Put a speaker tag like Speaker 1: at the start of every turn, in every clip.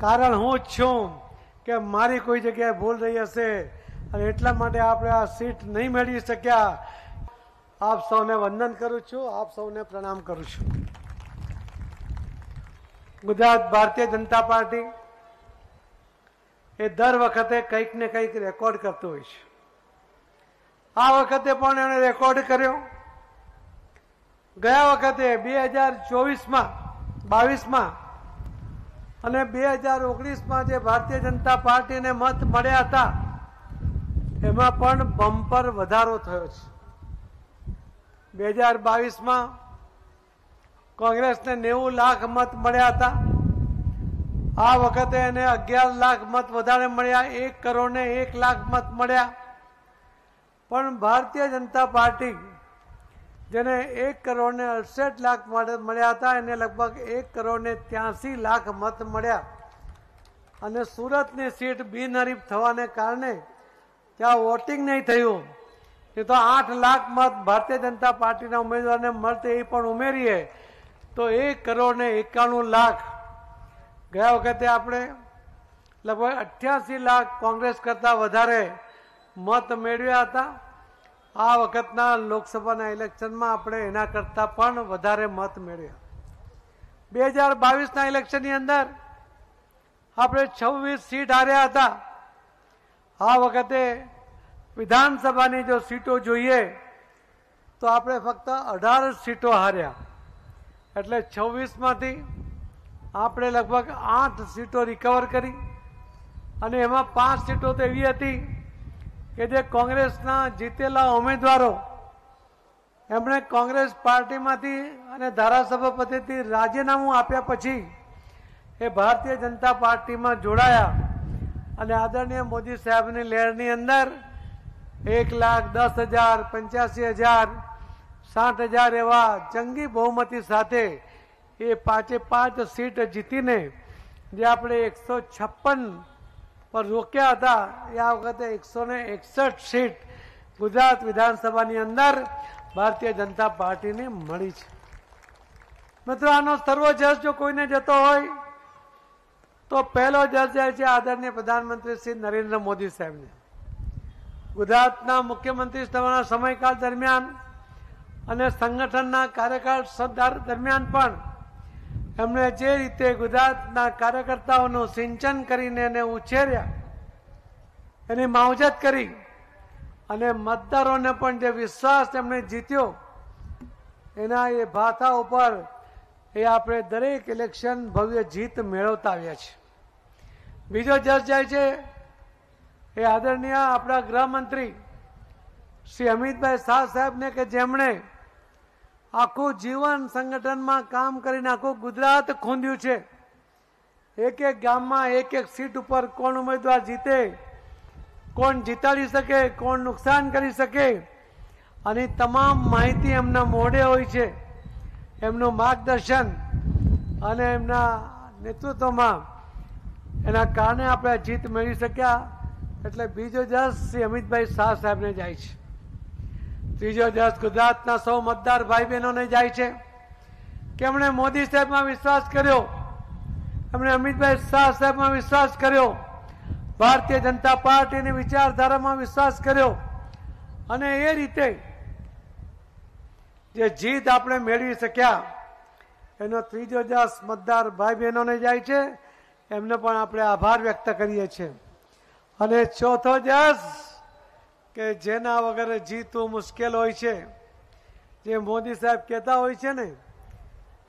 Speaker 1: કારણ હું જ છું કે મારી કોઈ જગ્યાએ ભૂલ રહી હશે અને એટલા માટે આપણે આ સીટ નહીં મેળવી શક્યા આપ સૌને વંદન કરું છું આપ સૌને પ્રણામ કરું છું ગુજરાત ભારતીય જનતા પાર્ટી એ દર વખતે કંઈક ને કંઈક રેકોર્ડ કરતો હોય છે આ વખતે પણ એણે રેકોર્ડ કર્યો ગયા વખતે બે હજાર ચોવીસમાં બાવીસમાં અને બે હજાર ઓગણીસમાં જે ભારતીય જનતા પાર્ટીને મત મળ્યા હતા એમાં પણ બમ્પર વધારો થયો છે બે હજાર બાવીસમાં કોંગ્રેસને નેવું લાખ મત મળ્યા હતા આ વખતે એને અગિયાર લાખ મત વધારે મળ્યા એક કરોડને એક લાખ મત મળ્યા પણ ભારતીય જનતા પાર્ટી જેને એક કરોડને અડસઠ લાખ મળ્યા હતા એને લગભગ એક કરોડને ત્યાંસી લાખ મત મળ્યા અને સુરતની સીટ બિનહરીફ થવાને કારણે ત્યાં વોટિંગ નહીં થયું એ તો આઠ લાખ મત ભારતીય જનતા પાર્ટીના ઉમેદવારને મળતે એ પણ ઉમેરીએ તો એક કરોડ ને એકાણું લાખ ગયા વખતે આપણે લગભગ અઠ્યાસી લાખ કોંગ્રેસ કરતાં વધારે મત મેળવ્યા હતા આ વખતના લોકસભાના ઇલેક્શનમાં આપણે એના કરતાં પણ વધારે મત મેળવ્યા બે હજાર બાવીસના ઇલેક્શનની અંદર આપણે છવ્વીસ સીટ હાર્યા હતા આ વખતે વિધાનસભાની જો સીટો જોઈએ તો આપણે ફક્ત અઢાર સીટો હાર્યા એટલે છવ્વીસમાંથી આપણે લગભગ આઠ સીટો રિકવર કરી અને એમાં પાંચ સીટો તો એવી હતી કે જે કોંગ્રેસના જીતેલા ઉમેદવારો એમણે કોંગ્રેસ પાર્ટીમાંથી અને ધારાસભાપતિથી રાજીનામું આપ્યા પછી એ ભારતીય જનતા પાર્ટીમાં જોડાયા અને આદરણીય મોદી સાહેબની લહેરની અંદર એક લાખ દસ હજાર પંચ્યાસી હજાર સાઠ હજાર એવા જંગી બહુમતી સાથે એ પાંચે પાંચ સીટ જીતીને જે આપણે એકસો છપ્પન પર રોક્યા હતા એ આ વખતે એકસો ને એકસઠ સીટ ગુજરાત વિધાનસભાની અંદર ભારતીય જનતા પાર્ટીને મળી છે મિત્રો આનો સર્વો જશ જો કોઈને જતો હોય તો પહેલો જશ જાય છે આદરણીય પ્રધાનમંત્રી શ્રી નરેન્દ્ર મોદી સાહેબને ગુજરાતના મુખ્યમંત્રી થવાના સમયકાળ દરમિયાન અને સંગઠનના કાર્યકાળ દરમિયાન પણ એમણે જે રીતે ગુજરાતના કાર્યકર્તાઓનું સિંચન કરીને એને ઉછેર્યા એની માવજત કરી અને મતદારોને પણ જે વિશ્વાસ એમણે જીત્યો એના એ ભાથા ઉપર એ આપણે દરેક ઇલેક્શન ભવ્ય જીત મેળવતા આવ્યા છીએ બીજો જસ જાય છે એ આદરણીય આપણા ગૃહમંત્રી શ્રી અમિતભાઈ શાહ સાહેબને કે જેમણે આખું જીવન સંગઠનમાં કામ કરીને આખું ગુજરાત ખૂંદ્યું છે એક એક ગામમાં એક એક સીટ ઉપર કોણ ઉમેદવાર જીતે કોણ જીતાડી શકે કોણ નુકસાન કરી શકે અને તમામ માહિતી એમના મોઢે હોય છે એમનું માર્ગદર્શન અને એમના નેતૃત્વમાં એના કારણે આપણે જીત મેળવી શક્યા એટલે બીજો જસ શ્રી અમિતભાઈ શાહ સાહેબને જાય છે ત્રીજો દિવસ ગુજરાતના સૌ મતદાર ભાઈ બહેનોને જાય છે કે એમણે મોદી સાહેબમાં વિશ્વાસ કર્યો એમણે અમિતભાઈ શાહ સાહેબમાં વિશ્વાસ કર્યો ભારતીય જનતા પાર્ટીની વિચારધારામાં વિશ્વાસ કર્યો અને એ રીતે જે જીત આપણે મેળવી શક્યા એનો ત્રીજો દિવસ મતદાર ભાઈ બહેનોને જાય છે એમને પણ આપણે આભાર વ્યક્ત કરીએ છીએ અને ચોથો દિવસ કે જેના વગર જીતવું મુશ્કેલ હોય છે જે મોદી સાહેબ કહેતા હોય છે ને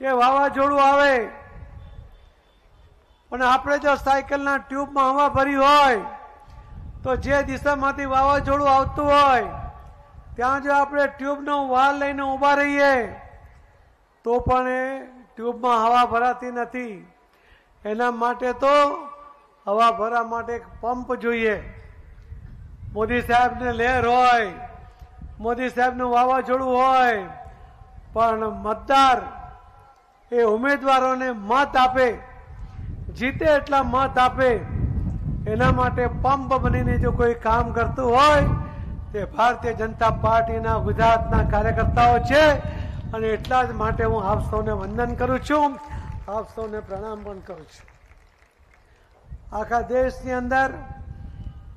Speaker 1: કે વાવાઝોડું આવે પણ આપણે જો સાયકલના ટ્યુબમાં હવા ભરી હોય તો જે દિશામાંથી વાવાઝોડું આવતું હોય ત્યાં જો આપણે ટ્યુબનો વાલ લઈને ઊભા રહીએ તો પણ એ ટ્યુબમાં હવા ભરાતી નથી એના માટે તો હવા ભરા માટે એક પંપ જોઈએ મોદી સાહેબને લહેર હોય મોદી સાહેબનું વાવાઝોડું હોય પણ મતદાર એ ઉમેદવારોને મત આપે જીતે એટલા મત આપે એના માટે પંપ બનીને જો કોઈ કામ કરતું હોય તે ભારતીય જનતા પાર્ટીના ગુજરાતના કાર્યકર્તાઓ છે અને એટલા જ માટે હું આપ સૌને વંદન કરું છું આપ સૌને પ્રણામ પણ કરું છું આખા દેશની અંદર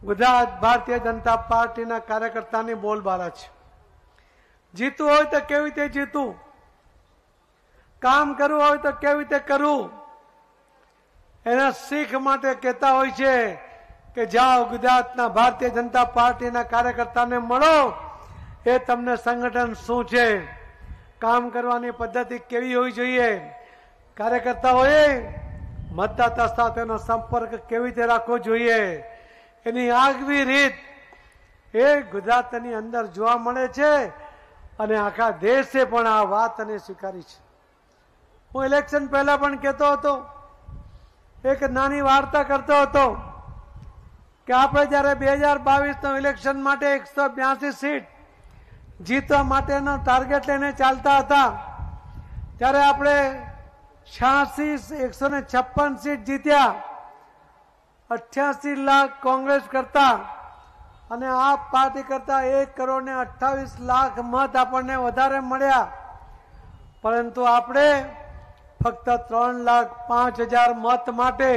Speaker 1: ગુજરાત ભારતીય જનતા પાર્ટીના કાર્યકર્તાની બોલબાલા છે જીતવું હોય તો કેવી રીતે જીતું કામ કરવું હોય તો કેવી રીતે કરવું એના શીખ માટે કહેતા હોય છે કે જાઓ ગુજરાતના ભારતીય જનતા પાર્ટીના કાર્યકર્તાને મળો એ તમને સંગઠન શું છે કામ કરવાની પદ્ધતિ કેવી હોવી જોઈએ કાર્યકર્તાઓએ મતદાતા સાથેનો સંપર્ક કેવી રીતે રાખવો જોઈએ એની આગવી રીત એ ગુજરાતની અંદર જોવા મળે છે અને આખા દેશે પણ આ વાતને સ્વીકારી છે હું ઇલેક્શન પહેલા પણ કહેતો હતો એક નાની વાર્તા કરતો હતો કે આપણે જ્યારે બે હજાર બાવીસનું ઇલેક્શન માટે એકસો બ્યાસી સીટ જીતવા માટેનો ટાર્ગેટ લઈને ચાલતા હતા ત્યારે આપણે છ્યાસી એકસો ને છપ્પન સીટ જીત્યા 88 લાખ કોંગ્રેસ કરતા અને આપ પાર્ટી કરતા 1 કરોડ 28 લાખ મત આપણને વધારે મળ્યા પરંતુ આપણે ફક્ત 3 લાખ 5000 મત માટે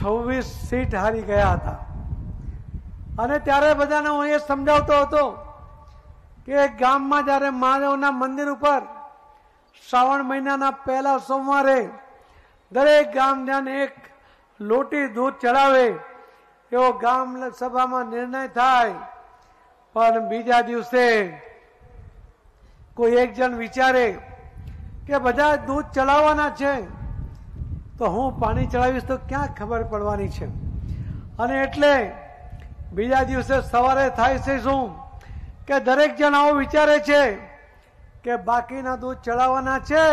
Speaker 1: 26 સીટ હારી ગયા હતા અને ત્યારે બધાને હું સમજાવતો હતો કે ગામમાં જ્યારે મારોના મંદિર ઉપર શ્રાવણ મહિનાના પહેલા સોમવારે દરેક ગામના એક લોટી દૂધ ચડાવે એવો ગામ સભામાં નિર્ણય થાય પણ બીજા દિવસે કોઈ એક જણ વિચારે કે બધા દૂધ ચડાવવાના છે તો હું પાણી ચડાવીશ તો ક્યાં ખબર પડવાની છે અને એટલે બીજા દિવસે સવારે થાય છે શું કે દરેક જણ આવો વિચારે છે કે બાકીના દૂધ ચડાવવાના છે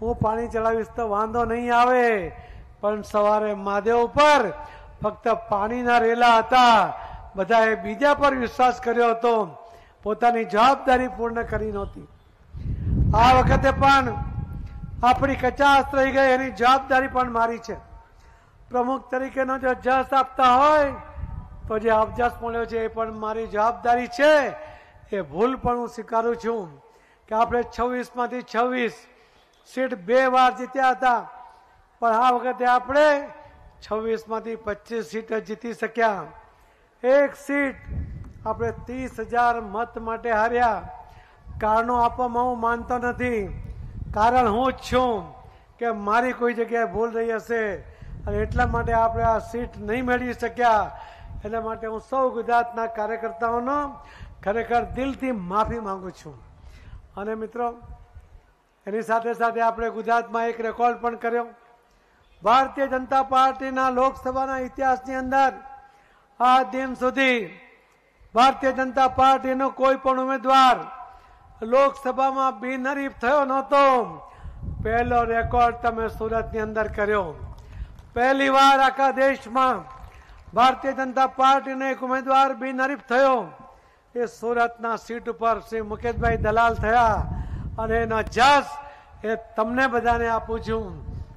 Speaker 1: હું પાણી ચડાવીશ તો વાંધો નહીં આવે પણ સવારે મહાદેવ પર ફક્ત પાણીના રેલા હતા બધાએ બીજા પર વિશ્વાસ કર્યો હતો પોતાની જવાબદારી પૂર્ણ કરી નહોતી આ વખતે પણ આપણી કચાસ રહી ગઈ એની જવાબદારી પણ મારી છે પ્રમુખ તરીકેનો જો જસ આપતા હોય તો જે અબજસ મળ્યો છે એ પણ મારી જવાબદારી છે એ ભૂલ પણ હું સ્વીકારું છું કે આપણે છવ્વીસમાંથી છવ્વીસ સીટ બે વાર જીત્યા હતા પણ આ વખતે આપણે છવ્વીસમાંથી પચીસ સીટ જીતી શક્યા એક સીટ આપણે ત્રીસ હજાર મત માટે હાર્યા કારણો આપવામાં હું માનતો નથી કારણ હું જ છું કે મારી કોઈ જગ્યાએ ભૂલ રહી હશે અને એટલા માટે આપણે આ સીટ નહીં મેળવી શક્યા એટલા માટે હું સૌ ગુજરાતના કાર્યકર્તાઓનો ખરેખર દિલથી માફી માંગુ છું અને મિત્રો એની સાથે સાથે આપણે ગુજરાતમાં એક રેકોર્ડ પણ કર્યો ભારતીય જનતા પાર્ટીના લોકસભાના ઇતિહાસની અંદર આ દિન સુધી ભારતીય જનતા પાર્ટીનો કોઈ પણ ઉમેદવાર લોકસભામાં બિનહરીફ થયો નહોતો પહેલો રેકોર્ડ તમે સુરતની અંદર કર્યો પહેલી વાર આખા દેશમાં ભારતીય જનતા પાર્ટીનો એક ઉમેદવાર બિનહરીફ થયો એ સુરતના સીટ ઉપર શ્રી મુકેશભાઈ દલાલ થયા અને એનો જસ એ તમને બધાને આપું છું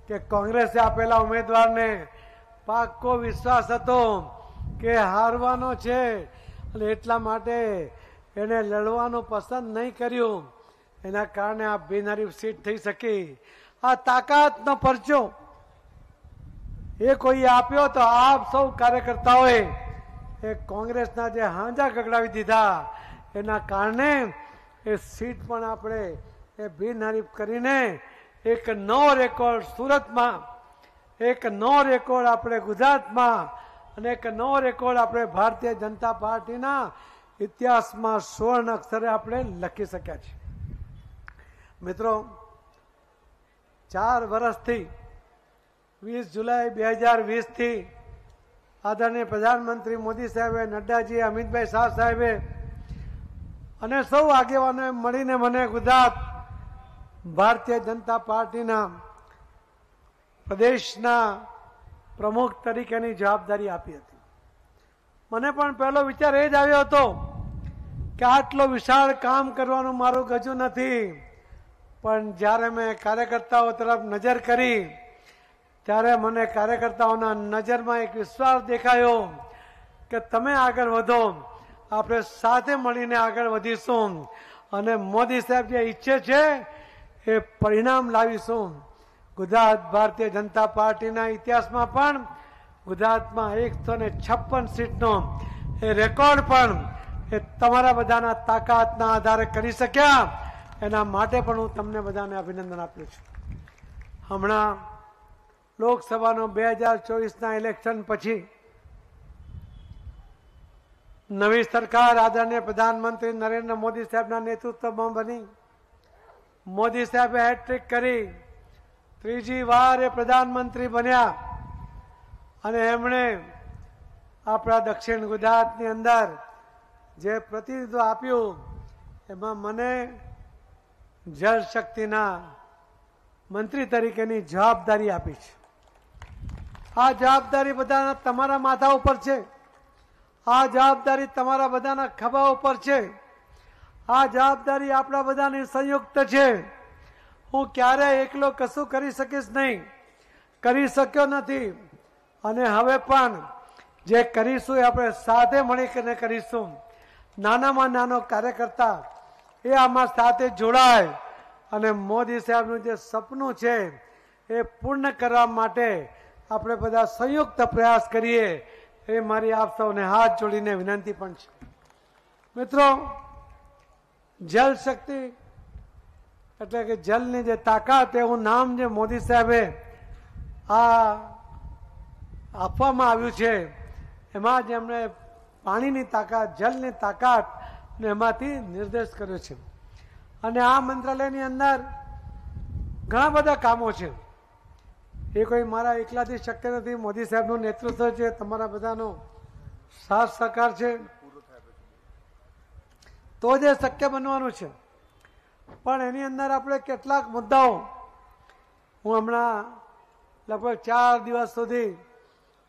Speaker 1: કે કોંગ્રેસે આપેલા ઉમેદવારને પાક્કો વિશ્વાસ હતો કે હારવાનો છે અને એટલા માટે એને લડવાનું પસંદ નહીં કર્યું એના કારણે આ બિનહરીફ સીટ થઈ શકી આ તાકાતનો પરચો એ કોઈ આપ્યો તો આપ સૌ કાર્યકર્તાઓએ એ કોંગ્રેસના જે હાંજા ગગડાવી દીધા એના કારણે એ સીટ પણ આપણે એ બિનહરીફ કરીને એક નવો રેકોર્ડ સુરતમાં એક નો રેકોર્ડ આપણે ગુજરાતમાં અને એક નો રેકોર્ડ આપણે ભારતીય જનતા પાર્ટીના ઇતિહાસમાં સુવર્ણ અક્ષરે આપણે લખી શક્યા છે મિત્રો ચાર વર્ષથી વીસ જુલાઈ બે હજાર વીસથી આદરણીય પ્રધાનમંત્રી મોદી સાહેબે નડ્ડાજી અમિતભાઈ શાહ સાહેબે અને સૌ આગેવાનોએ મળીને મને ગુજરાત ભારતીય જનતા પાર્ટીના પ્રદેશના પ્રમુખ તરીકેની જવાબદારી આપી હતી મને પણ પહેલો વિચાર એ જ આવ્યો હતો કે આટલો વિશાળ કામ કરવાનું મારું ગજું નથી પણ જ્યારે મેં કાર્યકર્તાઓ તરફ નજર કરી ત્યારે મને કાર્યકર્તાઓના નજરમાં એક વિશ્વાસ દેખાયો કે તમે આગળ વધો આપણે સાથે મળીને આગળ વધીશું અને મોદી સાહેબ જે ઈચ્છે છે એ પરિણામ લાવીશું ગુજરાત ભારતીય જનતા પાર્ટીના ઇતિહાસમાં પણ ગુજરાતમાં એકસો ને છપ્પન સીટનો એ રેકોર્ડ પણ એ તમારા બધાના તાકાતના આધારે કરી શક્યા એના માટે પણ હું તમને બધાને અભિનંદન આપું છું હમણાં લોકસભાનો બે હજાર ચોવીસના ઇલેક્શન પછી નવી સરકાર આદરણીય પ્રધાનમંત્રી નરેન્દ્ર મોદી સાહેબના નેતૃત્વમાં બની મોદી સાહેબે હેટ્રિક કરી ત્રીજી વાર એ પ્રધાનમંત્રી બન્યા અને એમણે આપણા દક્ષિણ ગુજરાતની અંદર જે પ્રતિનિધિત્વ આપ્યું એમાં મને જળશક્તિના મંત્રી તરીકેની જવાબદારી આપી છે આ જવાબદારી બધાના તમારા માથા ઉપર છે આ જવાબદારી તમારા બધાના ખભા ઉપર છે આ જવાબદારી આપણા બધાની સંયુક્ત છે હું ક્યારેય એકલો કશું કરી શકીશ નહીં કરી શક્યો નથી અને હવે પણ જે કરીશું એ આપણે સાથે મળીને કરીશું નાનામાં નાનો કાર્યકર્તા એ આમાં સાથે જોડાય અને મોદી સાહેબનું જે સપનું છે એ પૂર્ણ કરવા માટે આપણે બધા સંયુક્ત પ્રયાસ કરીએ એ મારી આપ સૌને હાથ જોડીને વિનંતી પણ છે મિત્રો જલ શક્તિ એટલે કે જલની જે તાકાત એવું નામ જે મોદી સાહેબે આ આપવામાં આવ્યું છે એમાં જ એમણે પાણીની તાકાત જલની તાકાત એમાંથી નિર્દેશ કર્યો છે અને આ મંત્રાલયની અંદર ઘણા બધા કામો છે એ કોઈ મારા એકલાથી શક્ય નથી મોદી સાહેબનું નેતૃત્વ છે તમારા બધાનો સાથ સહકાર છે તો જ એ શક્ય બનવાનું છે પણ એની અંદર આપણે કેટલાક મુદ્દાઓ હું હમણાં લગભગ ચાર દિવસ સુધી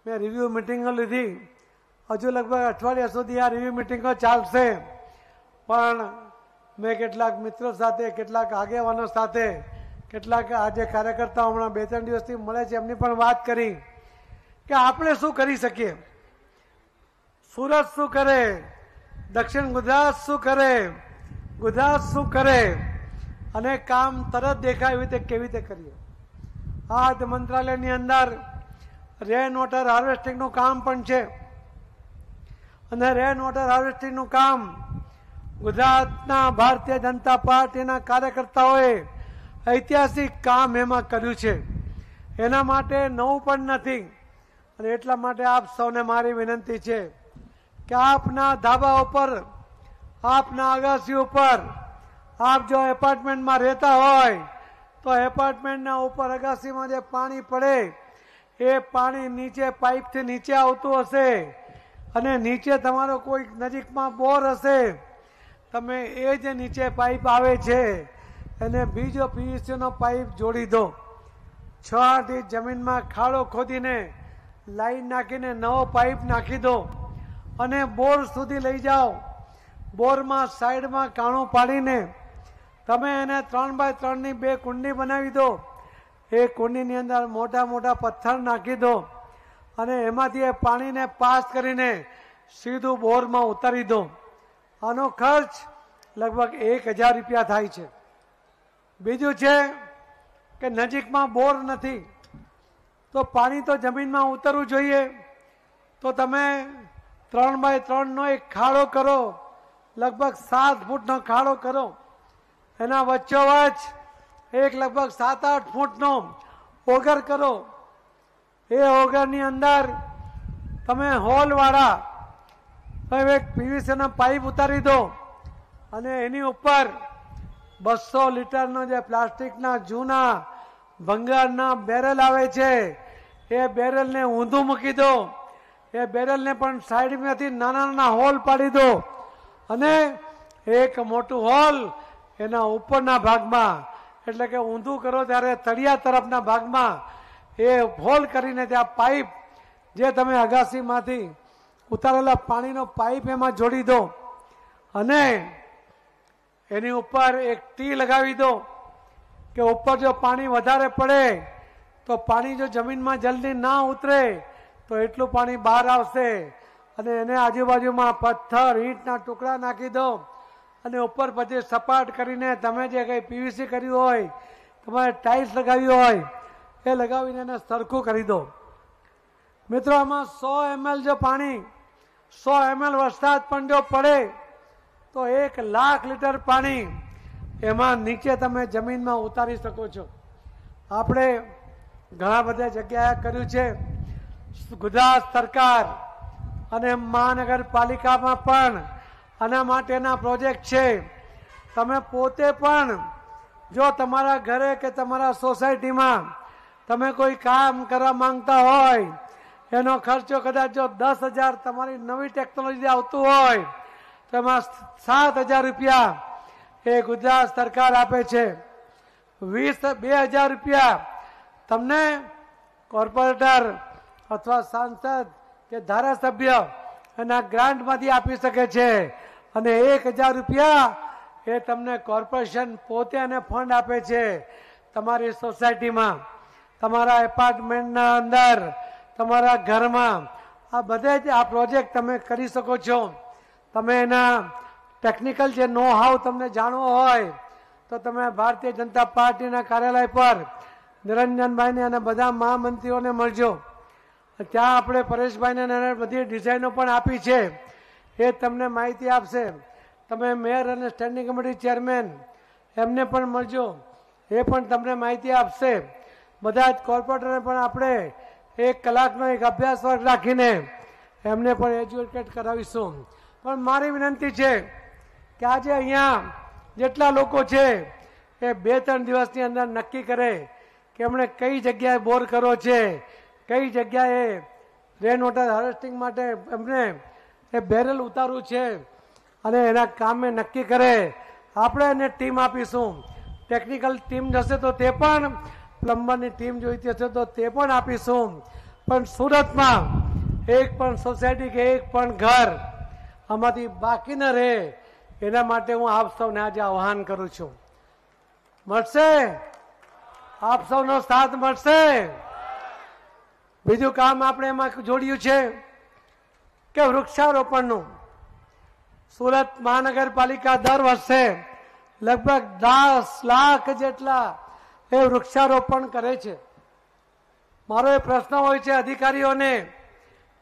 Speaker 1: મેં રિવ્યૂ મિટિંગો લીધી હજુ લગભગ અઠવાડિયા સુધી આ રિવ્યૂ મિટિંગો ચાલશે પણ મેં કેટલાક મિત્રો સાથે કેટલાક આગેવાનો સાથે કેટલાક આજે કાર્યકર્તાઓ હમણાં બે ત્રણ દિવસથી મળે છે એમની પણ વાત કરી કે આપણે શું કરી શકીએ સુરત શું કરે દક્ષિણ ગુજરાત શું કરે ગુજરાત શું કરે અને કામ તરત દેખાય એવી રીતે કેવી રીતે કરીએ આ મંત્રાલયની અંદર રેન વોટર હાર્વેસ્ટિંગનું કામ પણ છે અને રેન વોટર હાર્વેસ્ટિંગનું કામ ગુજરાતના ભારતીય જનતા પાર્ટીના કાર્યકર્તાઓએ ઐતિહાસિક કામ એમાં કર્યું છે એના માટે નવું પણ નથી અને એટલા માટે આપ સૌને મારી વિનંતી છે કે આપના ધાબા ઉપર આપના અગાસી ઉપર આપ જો એપાર્ટમેન્ટમાં રહેતા હોય તો એપાર્ટમેન્ટના ઉપર અગાસીમાં જે પાણી પડે એ પાણી નીચે પાઇપથી નીચે આવતું હશે અને નીચે તમારો કોઈ નજીકમાં બોર હશે તમે એ જે નીચે પાઇપ આવે છે એને બીજો પીયુસીનો પાઇપ જોડી દો છ આઠ જમીનમાં ખાડો ખોદીને લાઈન નાખીને નવો પાઇપ નાખી દો અને બોર સુધી લઈ જાઓ બોરમાં સાઈડમાં કાણું પાડીને તમે એને ત્રણ બાય ત્રણની બે કુંડી બનાવી દો એ કુંડીની અંદર મોટા મોટા પથ્થર નાખી દો અને એમાંથી એ પાણીને પાસ કરીને સીધું બોરમાં ઉતારી દો આનો ખર્ચ લગભગ એક હજાર રૂપિયા થાય છે બીજું છે કે નજીકમાં બોર નથી તો પાણી તો જમીનમાં ઉતરવું જોઈએ તો તમે ત્રણ બાય ત્રણનો એક ખાડો કરો લગભગ સાત ફૂટનો ખાડો કરો એના વચ્ચોવચ એક લગભગ સાત આઠ ફૂટનો ઓગર કરો એ ઓગરની અંદર તમે હોલવાળા હવે એક પીવીસીના પાઇપ ઉતારી દો અને એની ઉપર બસો લીટરનો જે પ્લાસ્ટિકના જૂના ભંગારના બેરલ આવે છે એ બેરલને ઊંધું મૂકી દો એ બેરલને પણ સાઈડમાંથી નાના નાના હોલ પાડી દો અને એક મોટું હોલ એના ઉપરના ભાગમાં એટલે કે ઊંધું કરો ત્યારે તળિયા તરફના ભાગમાં એ હોલ કરીને ત્યાં પાઇપ જે તમે અગાસીમાંથી ઉતારેલા પાણીનો પાઇપ એમાં જોડી દો અને એની ઉપર એક ટી લગાવી દો કે ઉપર જો પાણી વધારે પડે તો પાણી જો જમીનમાં જલ્દી ના ઉતરે તો એટલું પાણી બહાર આવશે અને એને આજુબાજુમાં પથ્થર ઈંટના ટુકડા નાખી દો અને ઉપર પછી સપાટ કરીને તમે જે કંઈ પીવીસી કર્યું હોય તમારે ટાઇલ્સ લગાવી હોય એ લગાવીને એને સરખું કરી દો મિત્રો આમાં સો એમએલ જો પાણી સો એમએલ વરસાદ પણ જો પડે તો એક લાખ લીટર પાણી એમાં નીચે તમે જમીનમાં ઉતારી શકો છો આપણે ઘણા બધા જગ્યાએ કર્યું છે ગુજરાત સરકાર અને મહાનગરપાલિકામાં પણ આના માટેના પ્રોજેક્ટ છે તમે પોતે પણ જો તમારા ઘરે કે તમારા સોસાયટીમાં તમે કોઈ કામ કરવા માંગતા હોય એનો ખર્ચો કદાચ જો દસ હજાર તમારી નવી ટેકનોલોજી આવતું હોય તો એમાં સાત હજાર રૂપિયા એ ગુજરાત સરકાર આપે છે વીસ બે હજાર રૂપિયા તમને કોર્પોરેટર અથવા સાંસદ કે ધારાસભ્ય એના ગ્રાન્ટમાંથી આપી શકે છે અને એક હજાર રૂપિયા એ તમને કોર્પોરેશન પોતે અને ફંડ આપે છે તમારી સોસાયટીમાં તમારા એપાર્ટમેન્ટના અંદર તમારા ઘરમાં આ બધે જ આ પ્રોજેક્ટ તમે કરી શકો છો તમે એના ટેકનિકલ જે નો હાવ તમને જાણવો હોય તો તમે ભારતીય જનતા પાર્ટીના કાર્યાલય પર નિરંજનભાઈને અને બધા મહામંત્રીઓને મળજો ત્યાં આપણે પરેશભાઈને એને બધી ડિઝાઇનો પણ આપી છે એ તમને માહિતી આપશે તમે મેયર અને સ્ટેન્ડિંગ કમિટી ચેરમેન એમને પણ મળજો એ પણ તમને માહિતી આપશે બધા જ કોર્પોરેટરને પણ આપણે એક કલાકનો એક અભ્યાસ વર્ગ રાખીને એમને પણ એજ્યુકેટ કરાવીશું પણ મારી વિનંતી છે કે આજે અહીંયા જેટલા લોકો છે એ બે ત્રણ દિવસની અંદર નક્કી કરે કે એમણે કઈ જગ્યાએ બોર કરવો છે કઈ જગ્યાએ રેન વોટર હાર્વેસ્ટિંગ માટે એમને એ બેરલ ઉતારવું છે અને એના કામે નક્કી કરે આપણે એને ટીમ આપીશું ટેકનિકલ ટીમ જશે તો તે પણ પ્લમ્બરની ટીમ જોઈતી હશે તો તે પણ આપીશું પણ સુરતમાં એક પણ સોસાયટી કે એક પણ ઘર આમાંથી બાકી ન રહે એના માટે હું આપ સૌને આજે આહ્વાન કરું છું મળશે આપ સૌનો સાથ મળશે બીજું કામ આપણે એમાં જોડ્યું છે કે વૃક્ષારોપણનું સુરત મહાનગરપાલિકા દર વર્ષે લગભગ દસ લાખ જેટલા એ વૃક્ષારોપણ કરે છે મારો એ પ્રશ્ન હોય છે અધિકારીઓને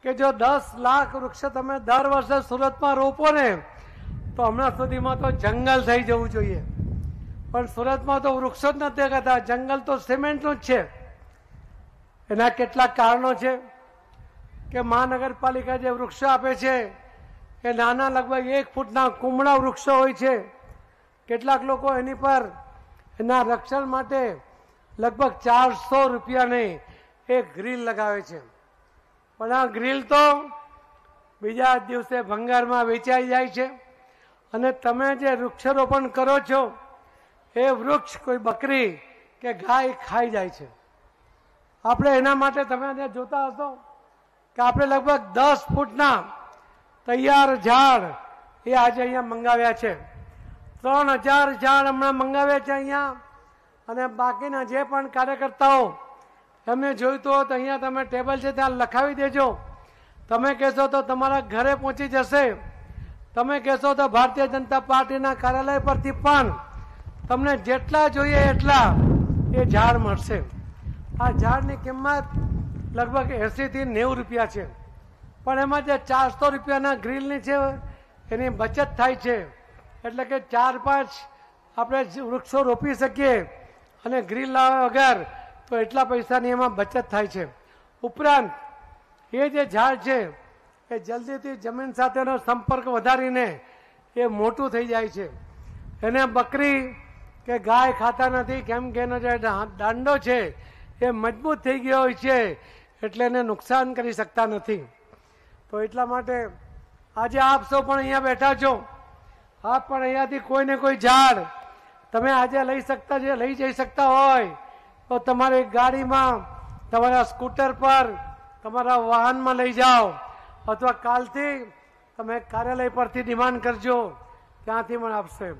Speaker 1: કે જો દસ લાખ વૃક્ષ તમે દર વર્ષે સુરતમાં રોપો ને તો હમણાં સુધીમાં તો જંગલ થઈ જવું જોઈએ પણ સુરતમાં તો વૃક્ષો જ નથી કહેતા જંગલ તો સિમેન્ટનું જ છે એના કેટલાક કારણો છે કે મહાનગરપાલિકા જે વૃક્ષો આપે છે એ નાના લગભગ એક ફૂટના કુમળા વૃક્ષો હોય છે કેટલાક લોકો એની પર એના રક્ષણ માટે લગભગ ચારસો રૂપિયાની એક ગ્રીલ લગાવે છે પણ આ ગ્રીલ તો બીજા દિવસે ભંગારમાં વેચાઈ જાય છે અને તમે જે વૃક્ષારોપણ કરો છો એ વૃક્ષ કોઈ બકરી કે ગાય ખાઈ જાય છે આપણે એના માટે તમે અહીંયા જોતા હશો કે આપણે લગભગ દસ ફૂટના તૈયાર ઝાડ એ આજે અહીંયા મંગાવ્યા છે ત્રણ હજાર ઝાડ હમણાં મંગાવ્યા છે અહીંયા અને બાકીના જે પણ કાર્યકર્તાઓ તમે જોઈતું તો અહીંયા તમે ટેબલ છે ત્યાં લખાવી દેજો તમે કહેશો તો તમારા ઘરે પહોંચી જશે તમે કહેશો તો ભારતીય જનતા પાર્ટીના કાર્યાલય પરથી પણ તમને જેટલા જોઈએ એટલા એ ઝાડ મળશે આ ઝાડની કિંમત લગભગ એંસીથી નેવું રૂપિયા છે પણ એમાં જે ચારસો રૂપિયાના ગ્રીલની છે એની બચત થાય છે એટલે કે ચાર પાંચ આપણે વૃક્ષો રોપી શકીએ અને ગ્રીલ લાવ્યા વગર તો એટલા પૈસાની એમાં બચત થાય છે ઉપરાંત એ જે ઝાડ છે એ જલ્દીથી જમીન સાથેનો સંપર્ક વધારીને એ મોટું થઈ જાય છે એને બકરી કે ગાય ખાતા નથી કેમ કે એનો જે દાંડો છે એ મજબૂત થઈ ગયો હોય છે એટલે એને નુકસાન કરી શકતા નથી તો એટલા માટે આજે આપ સૌ પણ અહીંયા બેઠા છો આપ પણ અહીંયાથી કોઈને કોઈ ઝાડ તમે આજે લઈ શકતા જે લઈ જઈ શકતા હોય તો તમારી ગાડીમાં તમારા સ્કૂટર પર તમારા વાહનમાં લઈ જાઓ અથવા કાલથી તમે કાર્યાલય પરથી ડિમાન્ડ કરજો ત્યાંથી પણ આપશે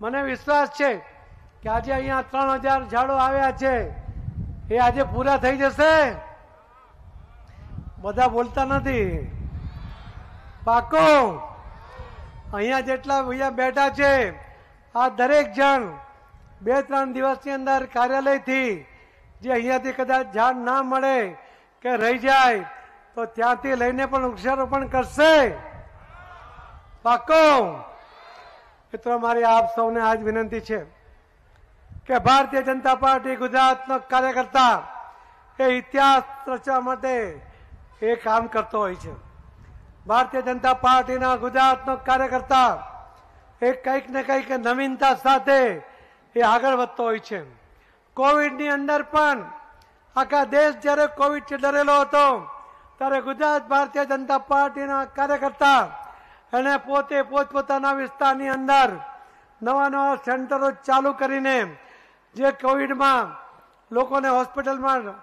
Speaker 1: મને વિશ્વાસ છે કે આજે અહીંયા ત્રણ હજાર ઝાડો આવ્યા છે એ આજે પૂરા થઈ જશે બધા બોલતા નથી પાકો અહીંયા જેટલા ભૈયા બેઠા છે આ દરેક જણ બે ત્રણ દિવસની અંદર કાર્યાલયથી જે અહીંયાથી કદાચ ઝાડ ના મળે કે રહી જાય તો ત્યાંથી લઈને પણ વૃક્ષારોપણ કરશે પાકો મિત્રો મારી આપ સૌને આજ વિનંતી છે કે ભારતીય જનતા પાર્ટી ગુજરાતનો કાર્યકર્તા એ ઇતિહાસ રચવા માટે એ કામ કરતો હોય છે ભારતીય જનતા પાર્ટીના ગુજરાતનો કાર્યકર્તા એ કંઈક ને કંઈક નવીનતા સાથે એ આગળ વધતો હોય છે કોવિડની અંદર પણ આખા દેશ જ્યારે કોવિડથી ડરેલો હતો ત્યારે ગુજરાત ભારતીય જનતા પાર્ટીના કાર્યકર્તા એને પોતે પોતપોતાના વિસ્તારની અંદર નવા નવા સેન્ટરો ચાલુ કરીને જે કોવિડમાં લોકોને હોસ્પિટલમાં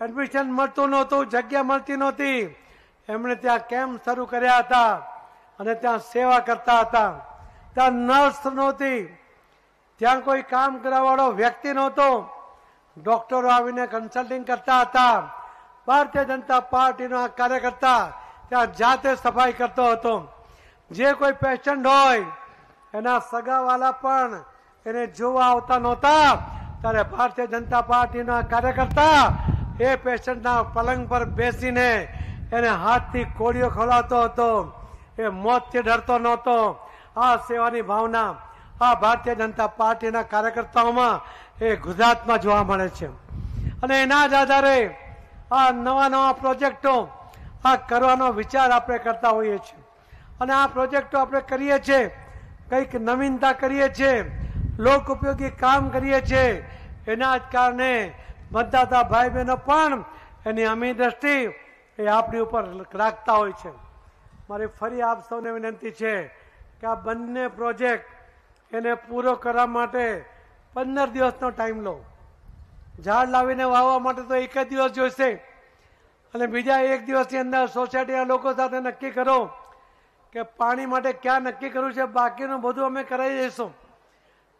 Speaker 1: એડમિશન મળતું નહોતું જગ્યા મળતી નહોતી એમણે ત્યાં કેમ્પ શરૂ કર્યા હતા અને ત્યાં સેવા કરતા હતા ત્યાં નર્સ નહોતી ત્યાં કોઈ કામ કરવાવાળો વ્યક્તિ નહોતો ડૉક્ટરો આવીને કન્સલ્ટિંગ કરતા હતા ભારતીય જનતા પાર્ટીના આ કાર્યકર્તા ત્યાં જાતે સફાઈ કરતો હતો જે કોઈ પેશન્ટ હોય એના સગાવાલા પણ એને જોવા આવતા નહોતા ત્યારે ભારતીય જનતા પાર્ટીના કાર્યકર્તા એ પેશન્ટના પલંગ પર બેસીને એને હાથથી કોળીઓ ખવડાવતો હતો એ મોતથી ડરતો નહોતો આ સેવાની ભાવના આ ભારતીય જનતા પાર્ટીના કાર્યકર્તાઓમાં એ ગુજરાતમાં જોવા મળે છે અને એના જ આધારે આ નવા નવા પ્રોજેક્ટો આ કરવાનો વિચાર આપણે કરતા હોઈએ છીએ અને આ પ્રોજેક્ટો આપણે કરીએ છીએ કંઈક નવીનતા કરીએ છીએ લોક ઉપયોગી કામ કરીએ છીએ એના જ કારણે મતદાતા ભાઈ બહેનો પણ એની અમી દ્રષ્ટિ એ આપણી ઉપર રાખતા હોય છે મારી ફરી આપ સૌને વિનંતી છે કે આ બંને પ્રોજેક્ટ એને પૂરો કરવા માટે પંદર દિવસનો ટાઈમ લો ઝાડ લાવીને વાવવા માટે તો એક જ દિવસ જોઈશે અને બીજા એક દિવસની અંદર સોસાયટીના લોકો સાથે નક્કી કરો કે પાણી માટે ક્યાં નક્કી કરવું છે બાકીનું બધું અમે કરાવી દઈશું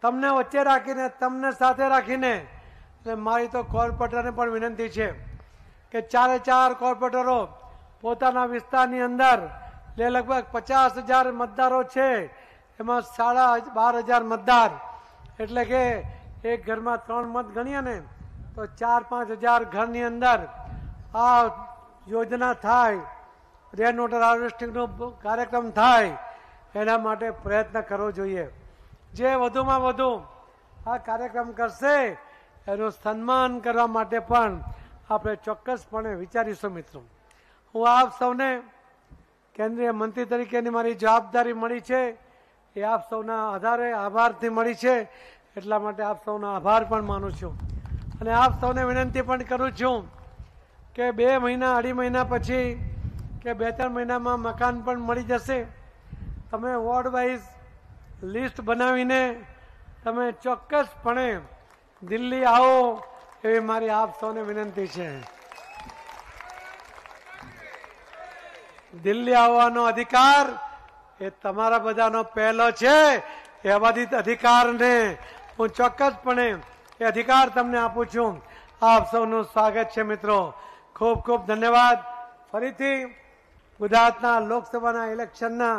Speaker 1: તમને વચ્ચે રાખીને તમને સાથે રાખીને એટલે મારી તો કોર્પોરેટરને પણ વિનંતી છે કે ચારે ચાર કોર્પોરેટરો પોતાના વિસ્તારની અંદર એટલે લગભગ પચાસ હજાર મતદારો છે એમાં સાડા બાર હજાર મતદાર એટલે કે એક ઘરમાં ત્રણ મત ગણીએ ને તો ચાર પાંચ હજાર ઘરની અંદર આ યોજના થાય રેન વોટર હાર્વેસ્ટિંગનો કાર્યક્રમ થાય એના માટે પ્રયત્ન કરવો જોઈએ જે વધુમાં વધુ આ કાર્યક્રમ કરશે એનું સન્માન કરવા માટે પણ આપણે ચોક્કસપણે વિચારીશું મિત્રો હું આપ સૌને કેન્દ્રીય મંત્રી તરીકેની મારી જવાબદારી મળી છે એ આપ સૌના આધારે આભારથી મળી છે એટલા માટે આપ સૌનો આભાર પણ માનું છું અને આપ સૌને વિનંતી પણ કરું છું કે બે મહિના અઢી મહિના પછી કે બે ત્રણ મહિનામાં મકાન પણ મળી જશે તમે વોર્ડ વાઇઝ લિસ્ટ બનાવીને તમે ચોક્કસપણે દિલ્હી આવો એવી મારી આપ સૌને વિનંતી છે દિલ્હી આવવાનો અધિકાર એ તમારા બધાનો પહેલો છે એ અબાધિત અધિકારને હું ચોક્કસપણે એ અધિકાર તમને આપું છું આપ સૌનું સ્વાગત છે મિત્રો ખૂબ ખૂબ ધન્યવાદ ફરીથી ગુજરાતના લોકસભાના ઇલેક્શનના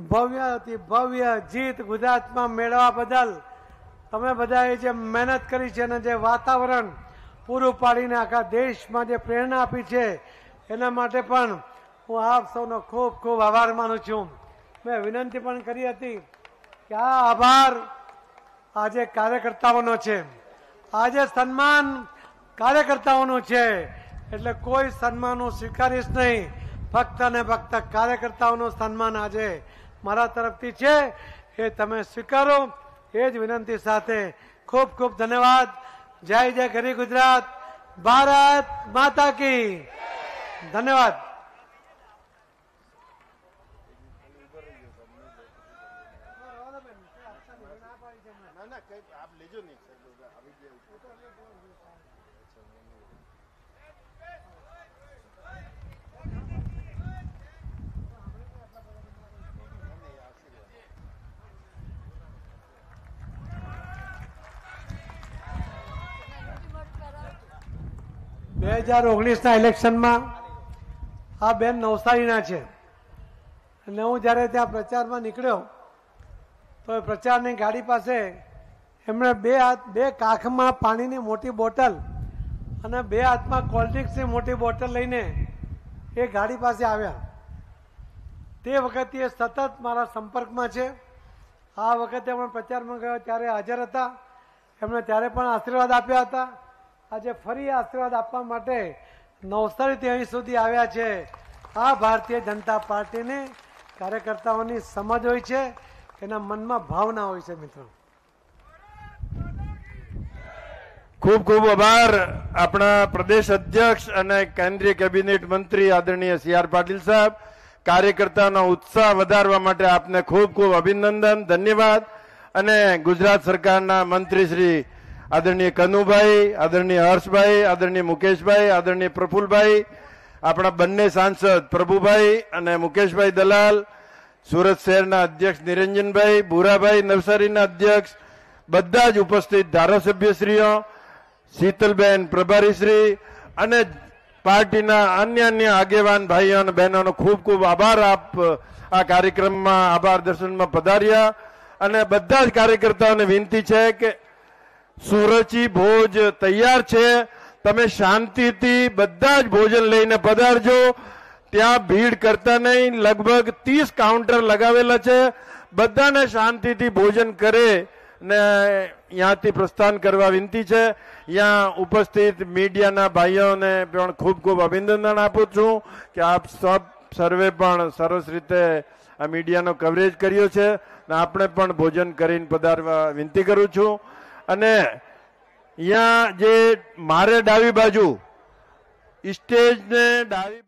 Speaker 1: ભવ્ય હતી ભવ્ય જીત ગુજરાતમાં મેળવા બદલ તમે બધાએ જે મહેનત કરી છે અને જે વાતાવરણ પૂરું પાડીને આખા દેશમાં જે પ્રેરણા આપી છે એના માટે પણ હું આપ સૌનો ખૂબ ખૂબ આભાર માનું છું મેં વિનંતી પણ કરી હતી કે આ આભાર આજે કાર્યકર્તાઓનો છે આજે સન્માન કાર્યકર્તાઓનું છે એટલે કોઈ સન્માન હું સ્વીકારીશ નહીં ફક્ત ને ફક્ત કાર્યકર્તાઓનું સન્માન આજે મારા તરફથી છે એ તમે સ્વીકારો એ જ વિનંતી સાથે ખૂબ ખૂબ ધન્યવાદ જય જય ગરી ગુજરાત ભારત માતા કી ધન્યવાદ બે હજાર ઓગણીસના ઇલેક્શનમાં આ બેન નવસારીના છે અને હું જ્યારે ત્યાં પ્રચારમાં નીકળ્યો તો એ પ્રચારની ગાડી પાસે એમણે બે હાથ બે કાખમાં પાણીની મોટી બોટલ અને બે હાથમાં કોલ્ડ્રિંક્સની મોટી બોટલ લઈને એ ગાડી પાસે આવ્યા તે વખતે એ સતત મારા સંપર્કમાં છે આ વખતે પણ પ્રચારમાં ગયો ત્યારે હાજર હતા એમણે ત્યારે પણ આશીર્વાદ આપ્યા હતા આજે ફરી આશીર્વાદ આપવા માટે નવસારીથી અહીં સુધી આવ્યા છે આ ભારતીય જનતા પાર્ટીની કાર્યકર્તાઓની સમજ હોય છે એના મનમાં ભાવના હોય છે મિત્રો
Speaker 2: ખૂબ ખૂબ આભાર આપણા પ્રદેશ અધ્યક્ષ અને કેન્દ્રીય કેબિનેટ મંત્રી આદરણીય સી આર પાટીલ સાહેબ કાર્યકર્તાનો ઉત્સાહ વધારવા માટે આપને ખૂબ ખૂબ અભિનંદન ધન્યવાદ અને ગુજરાત સરકારના મંત્રી શ્રી આદરણીય કનુભાઈ આદરણીય હર્ષભાઈ આદરણીય મુકેશભાઈ આદરણીય પ્રફુલભાઈ આપણા બંને સાંસદ પ્રભુભાઈ અને મુકેશભાઈ દલાલ સુરત શહેરના અધ્યક્ષ નિરંજનભાઈ બુરાભાઈ નવસારીના અધ્યક્ષ બધા જ ઉપસ્થિત ધારાસભ્યશ્રીઓ શીતલબેન પ્રભારીશ્રી અને પાર્ટીના અન્ય અન્ય આગેવાન ભાઈઓ અને બહેનોનો ખૂબ ખૂબ આભાર આપ આ કાર્યક્રમમાં આભાર દર્શનમાં પધાર્યા અને બધા જ કાર્યકર્તાઓને વિનંતી છે કે સુરચી ભોજ તૈયાર છે તમે શાંતિથી બધા જ ભોજન લઈને પધારજો ત્યાં ભીડ કરતા નહીં લગભગ ત્રીસ કાઉન્ટર લગાવેલા છે બધાને શાંતિથી ભોજન કરે ને ત્યાંથી પ્રસ્થાન કરવા વિનંતી છે ત્યાં ઉપસ્થિત મીડિયાના ભાઈઓને પણ ખૂબ ખૂબ અભિનંદન આપું છું કે આપ સબ સર્વે પણ સરસ રીતે આ મીડિયાનો કવરેજ કર્યો છે ને આપણે પણ ભોજન કરીને પધારવા વિનંતી કરું છું અને
Speaker 1: અહીંયા જે મારે ડાબી બાજુ સ્ટેજ ને ડાબી